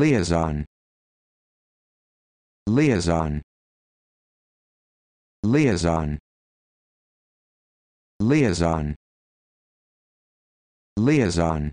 liaison liaison liaison liaison liaison